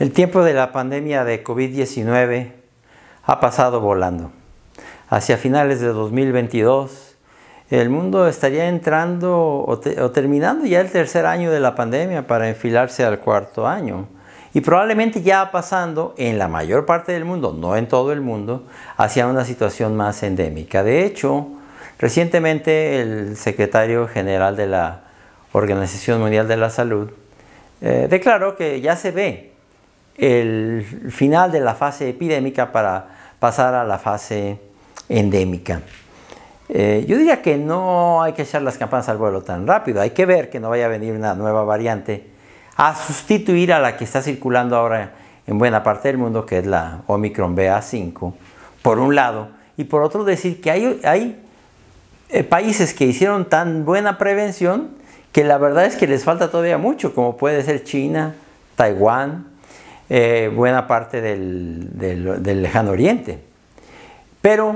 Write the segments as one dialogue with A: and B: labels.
A: El tiempo de la pandemia de COVID-19 ha pasado volando. Hacia finales de 2022, el mundo estaría entrando o, terminando ya el tercer año de la pandemia para enfilarse al cuarto año. Y probablemente ya pasando en la mayor parte del mundo, no en todo el mundo, hacia una situación más endémica. De hecho, recientemente el secretario general de la Organización Mundial de la Salud eh, declaró que ya se ve el final de la fase epidémica para pasar a la fase endémica. Eh, yo diría que no hay que echar las campanas al vuelo tan rápido, hay que ver que no vaya a venir una nueva variante a sustituir a la que está circulando ahora en buena parte del mundo, que es la Omicron BA5, por un lado, y por otro decir que hay, eh, países que hicieron tan buena prevención que la verdad es que les falta todavía mucho, como puede ser China, Taiwán, eh, buena parte del, lejano oriente. Pero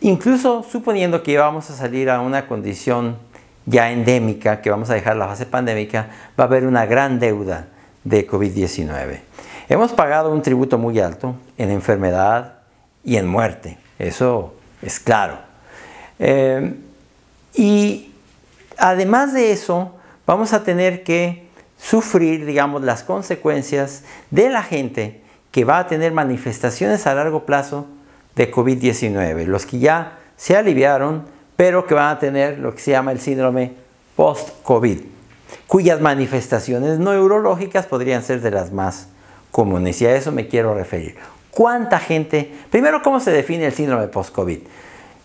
A: incluso suponiendo que vamos a salir a una condición ya endémica, que vamos a dejar la fase pandémica, va a haber una gran deuda de COVID-19. Hemos pagado un tributo muy alto en enfermedad y en muerte, eso es claro. Eh, y además de eso, vamos a tener que sufrir, digamos, las consecuencias de la gente que va a tener manifestaciones a largo plazo de COVID-19, los que ya se aliviaron, pero que van a tener lo que se llama el síndrome post-COVID, cuyas manifestaciones neurológicas podrían ser de las más comunes, y a eso me quiero referir. ¿Cuánta gente? Primero, ¿cómo se define el síndrome post-COVID?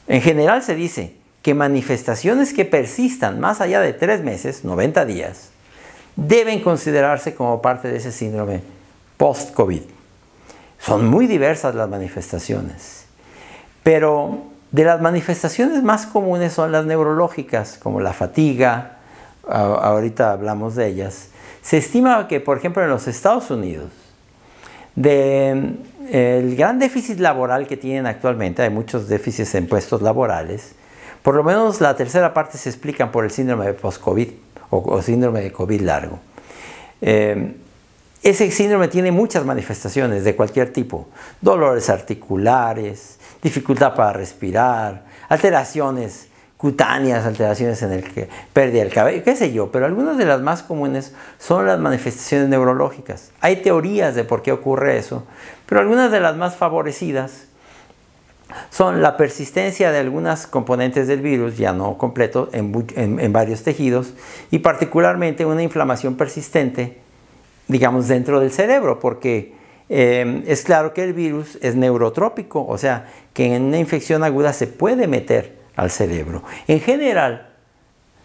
A: En general se dice que manifestaciones que persistan más allá de tres meses, 90 días, deben considerarse como parte de ese síndrome post-COVID. Son muy diversas las manifestaciones, pero de las manifestaciones más comunes son las neurológicas, como la fatiga, ahorita hablamos de ellas. Se estima que, por ejemplo, en los Estados Unidos, de gran déficit laboral que tienen actualmente, hay muchos déficits en puestos laborales, por lo menos la tercera parte se explican por el síndrome de post-COVID o, síndrome de COVID largo. Eh, ese síndrome tiene muchas manifestaciones de cualquier tipo, dolores articulares, dificultad para respirar, alteraciones cutáneas, alteraciones en el que pérdida del cabello, qué sé yo, pero algunas de las más comunes son las manifestaciones neurológicas. Hay teorías de por qué ocurre eso, pero algunas de las más favorecidas son la persistencia de algunas componentes del virus, ya no completo, en, varios tejidos y particularmente una inflamación persistente, digamos, dentro del cerebro, porque em, es claro que el virus es neurotrópico, o sea, que en una infección aguda se puede meter al cerebro. En general,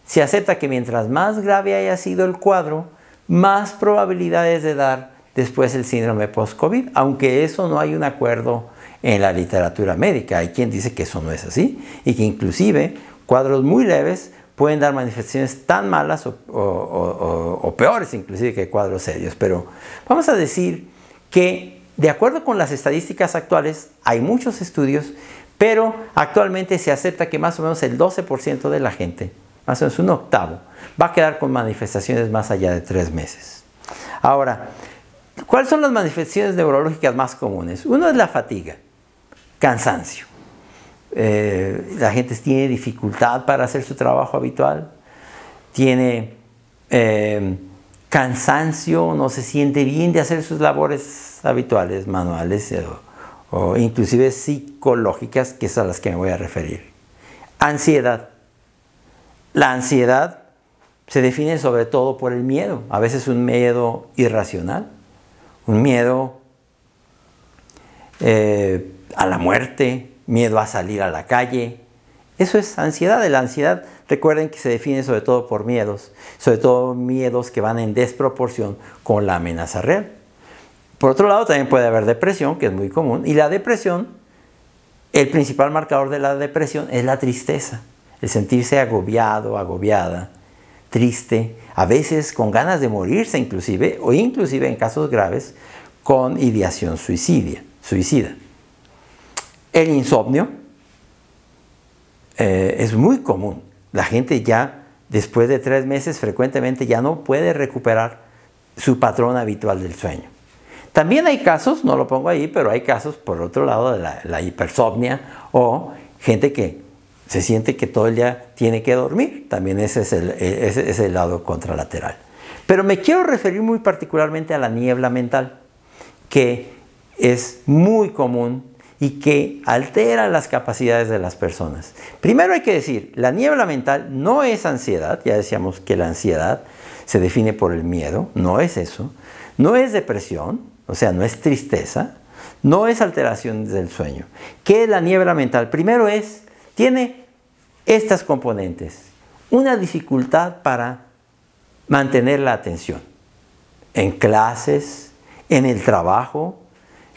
A: se acepta que mientras más grave haya sido el cuadro, más probabilidades de dar después el síndrome post-COVID, aunque eso no hay un acuerdo en la literatura médica. Hay quien dice que eso no es así y que inclusive cuadros muy leves pueden dar manifestaciones tan malas o, o, peores inclusive que cuadros serios. Pero vamos a decir que de acuerdo con las estadísticas actuales hay muchos estudios, pero actualmente se acepta que más o menos el 12% de la gente, más o menos un octavo, va a quedar con manifestaciones más allá de tres meses. Ahora, ¿cuáles son las manifestaciones neurológicas más comunes? Uno es la fatiga cansancio. Eh, la gente tiene dificultad para hacer su trabajo habitual, tiene eh, cansancio, no se siente bien de hacer sus labores habituales, manuales eh, o, inclusive psicológicas, que es a las que me voy a referir. Ansiedad. La ansiedad se define sobre todo por el miedo, a veces un miedo irracional, un miedo a la muerte, miedo a salir a la calle. Eso es ansiedad. La ansiedad, recuerden que se define sobre todo por miedos, sobre todo miedos que van en desproporción con la amenaza real. Por otro lado, también puede haber depresión, que es muy común, y la depresión, el principal marcador de la depresión es la tristeza, el sentirse agobiado, agobiada, triste, a veces con ganas de morirse inclusive, o inclusive en casos graves, con ideación suicidia, suicida. El insomnio eh, es muy común. La gente ya después de tres meses frecuentemente ya no puede recuperar su patrón habitual del sueño. También hay casos, no lo pongo ahí, pero hay casos por otro lado de la, hipersomnia o gente que se siente que todo el día tiene que dormir. También ese es el, e, ese es el lado contralateral. Pero me quiero referir muy particularmente a la niebla mental, que es muy común y que altera las capacidades de las personas. Primero hay que decir, la niebla mental no es ansiedad, ya decíamos que la ansiedad se define por el miedo, no es eso, no es depresión, o sea, no es tristeza, no es alteración del sueño. ¿Qué es la niebla mental? Primero es, tiene estas componentes, una dificultad para mantener la atención en clases, en el trabajo,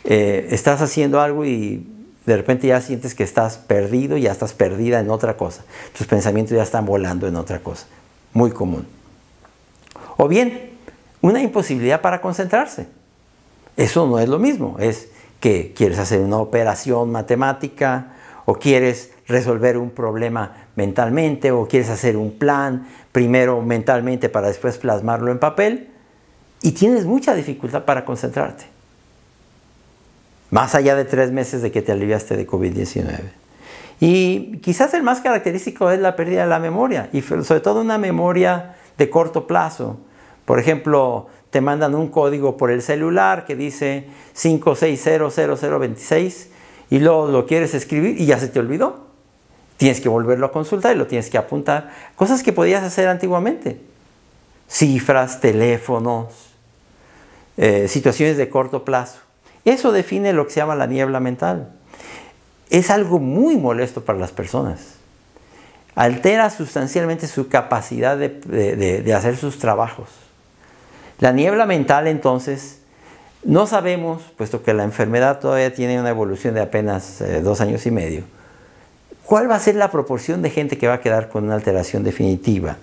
A: eh, estás haciendo algo y de repente ya sientes que estás perdido, ya estás perdida en otra cosa. Tus pensamientos ya están volando en otra cosa. Muy común. O bien, una imposibilidad para concentrarse. Eso no es lo mismo. Es que quieres hacer una operación matemática o quieres resolver un problema mentalmente o quieres hacer un plan primero mentalmente para después plasmarlo en papel y tienes mucha dificultad para concentrarte más allá de tres meses de que te aliviaste de COVID-19. Y quizás el más característico es la pérdida de la memoria, y sobre todo una memoria de corto plazo. Por ejemplo, te mandan un código por el celular que dice 5600026 y luego lo quieres escribir y ya se te olvidó. Tienes que volverlo a consultar y lo tienes que apuntar. Cosas que podías hacer antiguamente. Cifras, teléfonos, eh, situaciones de corto plazo. Eso define lo que se llama la niebla mental. Es algo muy molesto para las personas. Altera sustancialmente su capacidad de, hacer sus trabajos. La niebla mental entonces no sabemos, puesto que la enfermedad todavía tiene una evolución de apenas eh, dos años y medio, cuál va a ser la proporción de gente que va a quedar con una alteración definitiva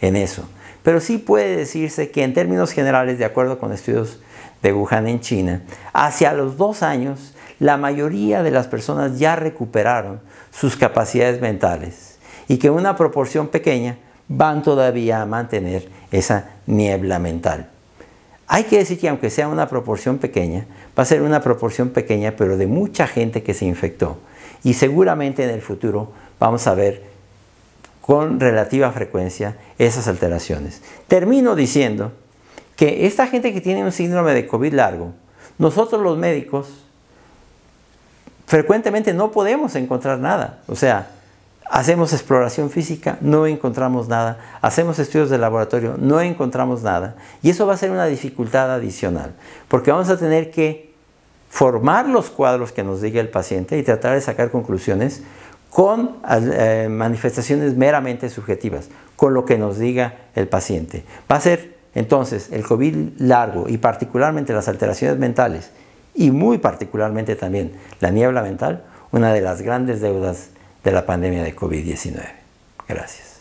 A: en eso. Pero sí puede decirse que en términos generales, de acuerdo con estudios de Wuhan en China, hacia los dos años la mayoría de las personas ya recuperaron sus capacidades mentales y que una proporción pequeña van todavía a mantener esa niebla mental. Hay que decir que aunque sea una proporción pequeña, va a ser una proporción pequeña, pero de mucha gente que se infectó. Y seguramente en el futuro vamos a ver con relativa frecuencia esas alteraciones. Termino diciendo que esta gente que tiene un síndrome de COVID largo, nosotros los médicos frecuentemente no podemos encontrar nada. O sea, hacemos exploración física, no encontramos nada. Hacemos estudios de laboratorio, no encontramos nada. Y eso va a ser una dificultad adicional, porque vamos a tener que formar los cuadros que nos diga el paciente y tratar de sacar conclusiones con eh, manifestaciones meramente subjetivas, con lo que nos diga el paciente. Va a ser entonces, el COVID largo y particularmente las alteraciones mentales y muy particularmente también la niebla mental, una de las grandes deudas de la pandemia de COVID-19. Gracias.